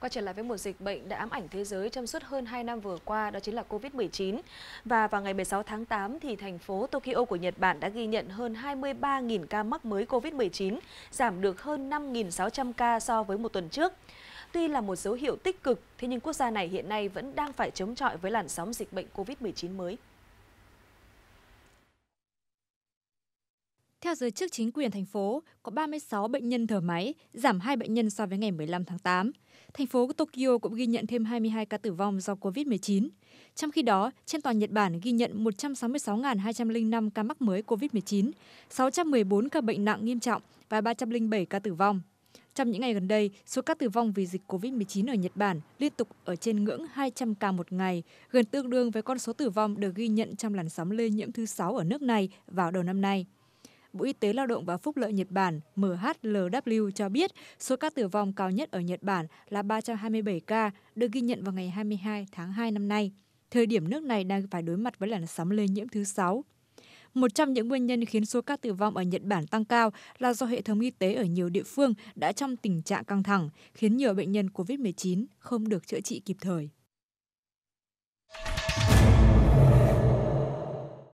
quay trở lại với một dịch bệnh đã ám ảnh thế giới trong suốt hơn 2 năm vừa qua, đó chính là COVID-19. Và vào ngày 16 tháng 8 thì thành phố Tokyo của Nhật Bản đã ghi nhận hơn 23.000 ca mắc mới COVID-19, giảm được hơn 5.600 ca so với một tuần trước. Tuy là một dấu hiệu tích cực, thế nhưng quốc gia này hiện nay vẫn đang phải chống chọi với làn sóng dịch bệnh COVID-19 mới. Theo giới chức chính quyền thành phố, có 36 bệnh nhân thở máy, giảm 2 bệnh nhân so với ngày 15 tháng 8. Thành phố Tokyo cũng ghi nhận thêm 22 ca tử vong do COVID-19. Trong khi đó, trên toàn Nhật Bản ghi nhận 166.205 ca mắc mới COVID-19, 614 ca bệnh nặng nghiêm trọng và 307 ca tử vong. Trong những ngày gần đây, số ca tử vong vì dịch COVID-19 ở Nhật Bản liên tục ở trên ngưỡng 200 ca một ngày, gần tương đương với con số tử vong được ghi nhận trong làn sóng lây nhiễm thứ 6 ở nước này vào đầu năm nay. Bộ Y tế Lao động và Phúc lợi Nhật Bản MHLW cho biết số ca tử vong cao nhất ở Nhật Bản là 327 ca, được ghi nhận vào ngày 22 tháng 2 năm nay. Thời điểm nước này đang phải đối mặt với làn sóng lây nhiễm thứ 6. Một trong những nguyên nhân khiến số ca tử vong ở Nhật Bản tăng cao là do hệ thống y tế ở nhiều địa phương đã trong tình trạng căng thẳng, khiến nhiều bệnh nhân COVID-19 không được chữa trị kịp thời.